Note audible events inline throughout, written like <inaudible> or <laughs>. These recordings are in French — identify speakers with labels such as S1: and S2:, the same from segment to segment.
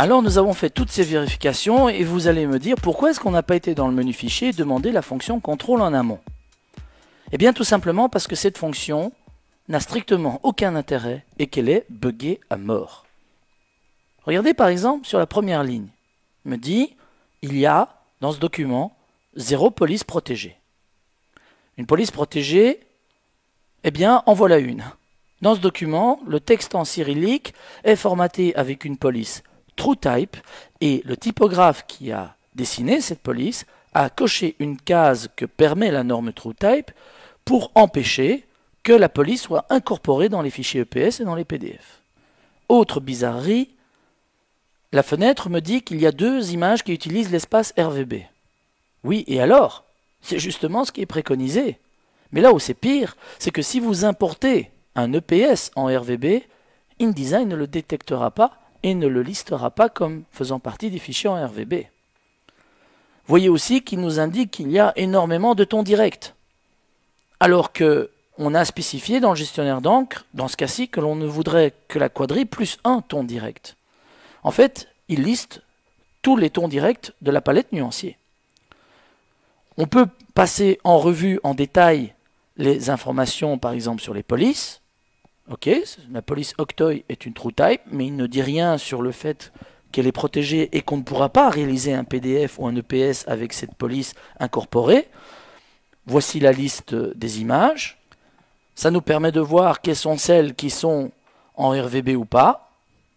S1: Alors nous avons fait toutes ces vérifications et vous allez me dire pourquoi est-ce qu'on n'a pas été dans le menu fichier et demandé la fonction contrôle en amont Eh bien tout simplement parce que cette fonction n'a strictement aucun intérêt et qu'elle est buggée à mort. Regardez par exemple sur la première ligne. Il me dit il y a dans ce document zéro police protégée. Une police protégée, eh bien en voilà une. Dans ce document, le texte en cyrillique est formaté avec une police TrueType et le typographe qui a dessiné cette police a coché une case que permet la norme TrueType pour empêcher que la police soit incorporée dans les fichiers EPS et dans les PDF. Autre bizarrerie, la fenêtre me dit qu'il y a deux images qui utilisent l'espace RVB. Oui, et alors C'est justement ce qui est préconisé. Mais là où c'est pire, c'est que si vous importez un EPS en RVB, InDesign ne le détectera pas et ne le listera pas comme faisant partie des fichiers en RVB. Voyez aussi qu'il nous indique qu'il y a énormément de tons directs, alors que on a spécifié dans le gestionnaire d'encre, dans ce cas-ci, que l'on ne voudrait que la quadrille plus un ton direct. En fait, il liste tous les tons directs de la palette nuancier. On peut passer en revue en détail les informations, par exemple, sur les polices, Ok, la police Octoy est une TrueType, mais il ne dit rien sur le fait qu'elle est protégée et qu'on ne pourra pas réaliser un PDF ou un EPS avec cette police incorporée. Voici la liste des images. Ça nous permet de voir quelles sont celles qui sont en RVB ou pas.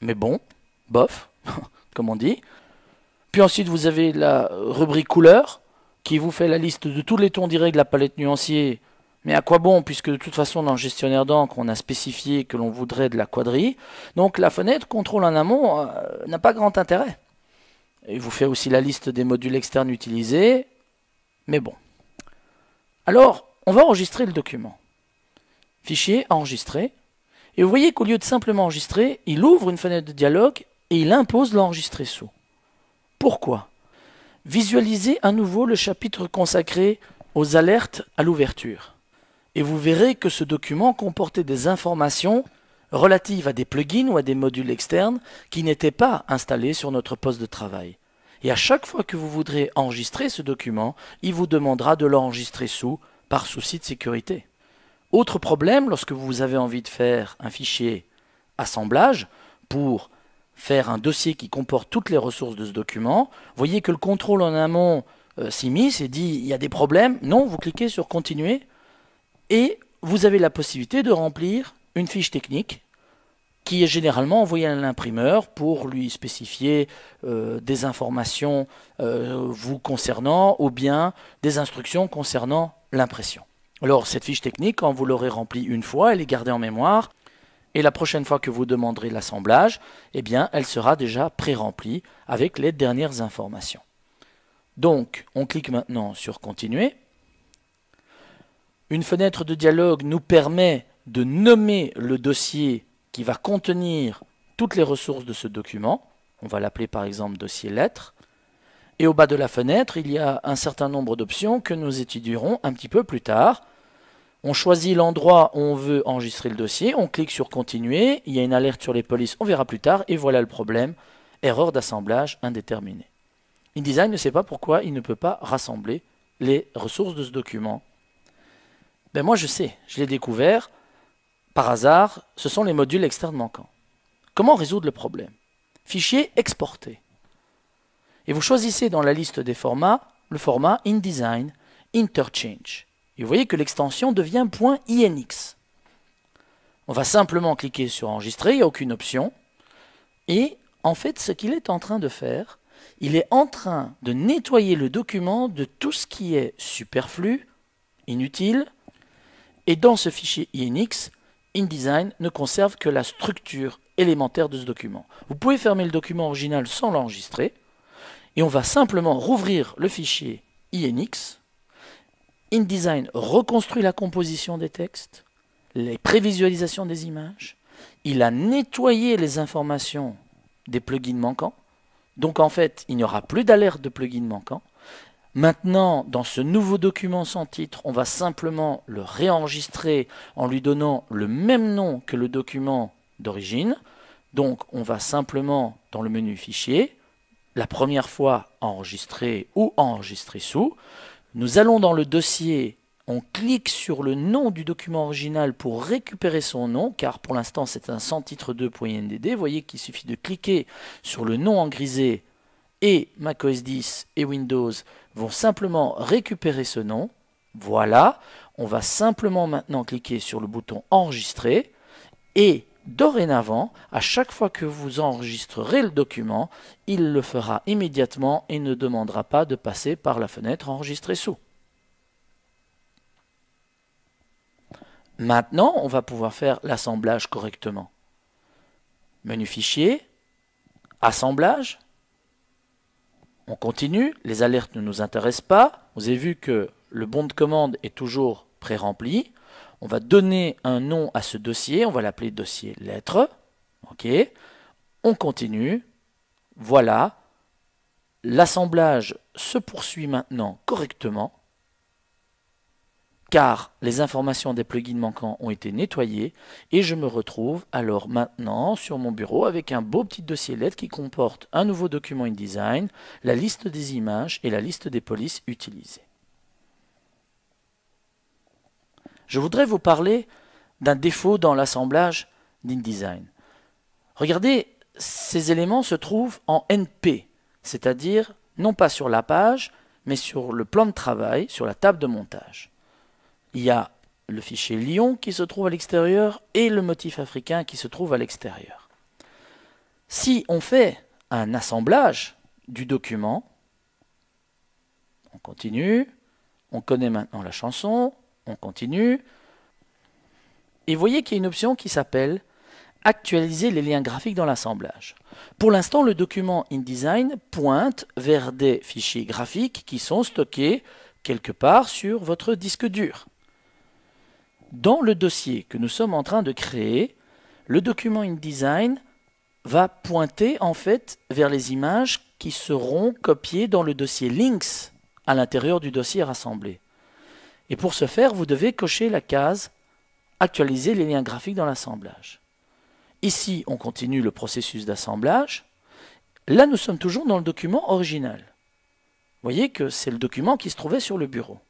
S1: Mais bon, bof, <laughs> comme on dit. Puis ensuite, vous avez la rubrique couleur qui vous fait la liste de tous les tons directs de la palette nuancier mais à quoi bon, puisque de toute façon dans le gestionnaire d'encre, on a spécifié que l'on voudrait de la quadrille. Donc la fenêtre contrôle en amont euh, n'a pas grand intérêt. Il vous fait aussi la liste des modules externes utilisés. Mais bon. Alors, on va enregistrer le document. Fichier, enregistrer. Et vous voyez qu'au lieu de simplement enregistrer, il ouvre une fenêtre de dialogue et il impose l'enregistrer sous. Pourquoi Visualiser à nouveau le chapitre consacré aux alertes à l'ouverture et vous verrez que ce document comportait des informations relatives à des plugins ou à des modules externes qui n'étaient pas installés sur notre poste de travail. Et à chaque fois que vous voudrez enregistrer ce document, il vous demandera de l'enregistrer sous par souci de sécurité. Autre problème, lorsque vous avez envie de faire un fichier assemblage pour faire un dossier qui comporte toutes les ressources de ce document, vous voyez que le contrôle en amont euh, s'immisce et dit il y a des problèmes, non, vous cliquez sur continuer, et vous avez la possibilité de remplir une fiche technique qui est généralement envoyée à l'imprimeur pour lui spécifier euh, des informations euh, vous concernant ou bien des instructions concernant l'impression. Alors cette fiche technique, quand vous l'aurez remplie une fois, elle est gardée en mémoire et la prochaine fois que vous demanderez l'assemblage, eh bien, elle sera déjà pré-remplie avec les dernières informations. Donc, on clique maintenant sur Continuer. Une fenêtre de dialogue nous permet de nommer le dossier qui va contenir toutes les ressources de ce document. On va l'appeler par exemple dossier lettres. Et au bas de la fenêtre, il y a un certain nombre d'options que nous étudierons un petit peu plus tard. On choisit l'endroit où on veut enregistrer le dossier, on clique sur continuer, il y a une alerte sur les polices, on verra plus tard, et voilà le problème, erreur d'assemblage indéterminée. InDesign ne sait pas pourquoi il ne peut pas rassembler les ressources de ce document ben, moi je sais, je l'ai découvert, par hasard, ce sont les modules externes manquants. Comment résoudre le problème Fichier exporter. Et vous choisissez dans la liste des formats le format InDesign Interchange. Et vous voyez que l'extension devient .inx. On va simplement cliquer sur enregistrer, il n'y a aucune option. Et en fait, ce qu'il est en train de faire, il est en train de nettoyer le document de tout ce qui est superflu, inutile, et dans ce fichier INX, InDesign ne conserve que la structure élémentaire de ce document. Vous pouvez fermer le document original sans l'enregistrer, et on va simplement rouvrir le fichier INX. InDesign reconstruit la composition des textes, les prévisualisations des images, il a nettoyé les informations des plugins manquants, donc en fait il n'y aura plus d'alerte de plugins manquants, Maintenant, dans ce nouveau document sans titre, on va simplement le réenregistrer en lui donnant le même nom que le document d'origine. Donc, on va simplement, dans le menu Fichier, la première fois enregistrer ou enregistrer sous. Nous allons dans le dossier, on clique sur le nom du document original pour récupérer son nom, car pour l'instant c'est un sans titre 2.ndd. Vous voyez qu'il suffit de cliquer sur le nom en grisé et macOS 10 et Windows vont simplement récupérer ce nom. Voilà, on va simplement maintenant cliquer sur le bouton enregistrer et dorénavant, à chaque fois que vous enregistrerez le document, il le fera immédiatement et ne demandera pas de passer par la fenêtre enregistrer sous. Maintenant, on va pouvoir faire l'assemblage correctement. Menu fichier, assemblage, on continue, les alertes ne nous intéressent pas. Vous avez vu que le bon de commande est toujours pré-rempli. On va donner un nom à ce dossier, on va l'appeler dossier lettre. OK. On continue. Voilà. L'assemblage se poursuit maintenant correctement car les informations des plugins manquants ont été nettoyées et je me retrouve alors maintenant sur mon bureau avec un beau petit dossier LED qui comporte un nouveau document InDesign, la liste des images et la liste des polices utilisées. Je voudrais vous parler d'un défaut dans l'assemblage d'InDesign. Regardez, ces éléments se trouvent en NP, c'est-à-dire non pas sur la page, mais sur le plan de travail, sur la table de montage il y a le fichier Lyon qui se trouve à l'extérieur et le motif africain qui se trouve à l'extérieur. Si on fait un assemblage du document, on continue, on connaît maintenant la chanson, on continue, et vous voyez qu'il y a une option qui s'appelle actualiser les liens graphiques dans l'assemblage. Pour l'instant, le document InDesign pointe vers des fichiers graphiques qui sont stockés quelque part sur votre disque dur. Dans le dossier que nous sommes en train de créer, le document InDesign va pointer en fait vers les images qui seront copiées dans le dossier Links à l'intérieur du dossier rassemblé. Et pour ce faire, vous devez cocher la case Actualiser les liens graphiques dans l'assemblage. Ici, on continue le processus d'assemblage. Là, nous sommes toujours dans le document original. Vous voyez que c'est le document qui se trouvait sur le bureau.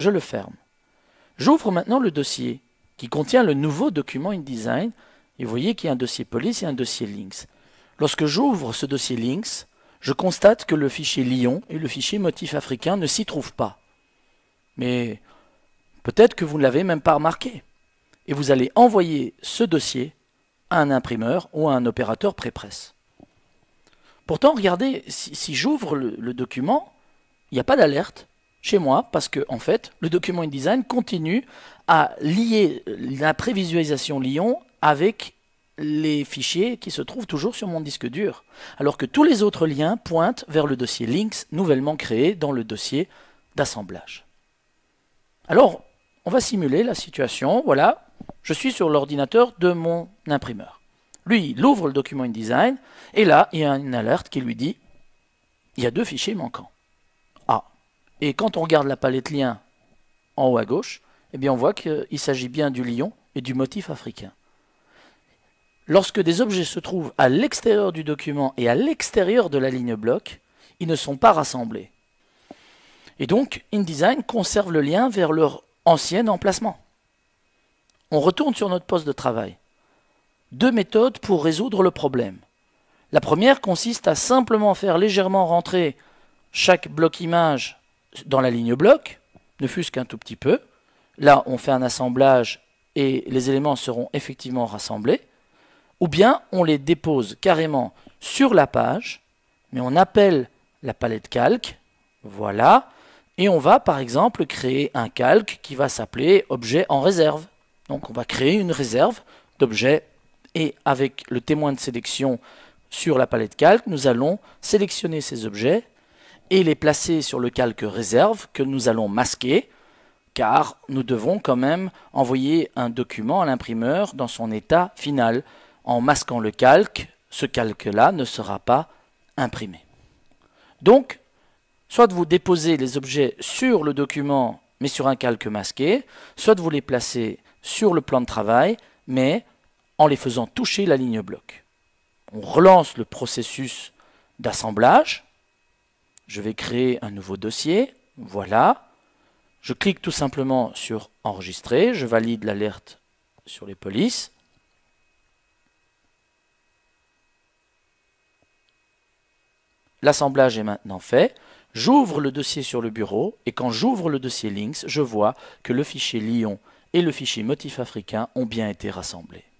S1: Je le ferme. J'ouvre maintenant le dossier qui contient le nouveau document InDesign et vous voyez qu'il y a un dossier police et un dossier links. Lorsque j'ouvre ce dossier links, je constate que le fichier Lyon et le fichier motif africain ne s'y trouvent pas. Mais peut-être que vous ne l'avez même pas remarqué. Et vous allez envoyer ce dossier à un imprimeur ou à un opérateur prépresse. Pourtant, regardez, si, j'ouvre le document, il n'y a pas d'alerte, chez moi parce que en fait, le document InDesign continue à lier la prévisualisation Lyon avec les fichiers qui se trouvent toujours sur mon disque dur, alors que tous les autres liens pointent vers le dossier links nouvellement créé dans le dossier d'assemblage. Alors, on va simuler la situation. Voilà, je suis sur l'ordinateur de mon imprimeur. Lui, il ouvre le document InDesign, et là, il y a une alerte qui lui dit « Il y a deux fichiers manquants ». Et quand on regarde la palette lien en haut à gauche, eh bien on voit qu'il s'agit bien du lion et du motif africain. Lorsque des objets se trouvent à l'extérieur du document et à l'extérieur de la ligne bloc, ils ne sont pas rassemblés. Et donc, InDesign conserve le lien vers leur ancien emplacement. On retourne sur notre poste de travail. Deux méthodes pour résoudre le problème. La première consiste à simplement faire légèrement rentrer chaque bloc image dans la ligne bloc, ne fût-ce qu'un tout petit peu. Là, on fait un assemblage et les éléments seront effectivement rassemblés. Ou bien on les dépose carrément sur la page, mais on appelle la palette calque, voilà, et on va par exemple créer un calque qui va s'appeler objet en réserve. Donc on va créer une réserve d'objets et avec le témoin de sélection sur la palette calque, nous allons sélectionner ces objets et les placer sur le calque réserve que nous allons masquer car nous devons quand même envoyer un document à l'imprimeur dans son état final. En masquant le calque, ce calque-là ne sera pas imprimé. Donc, soit vous déposez les objets sur le document mais sur un calque masqué, soit vous les placez sur le plan de travail mais en les faisant toucher la ligne bloc. On relance le processus d'assemblage je vais créer un nouveau dossier. Voilà. Je clique tout simplement sur Enregistrer. Je valide l'alerte sur les polices. L'assemblage est maintenant fait. J'ouvre le dossier sur le bureau et quand j'ouvre le dossier Links, je vois que le fichier Lyon et le fichier motif africain ont bien été rassemblés.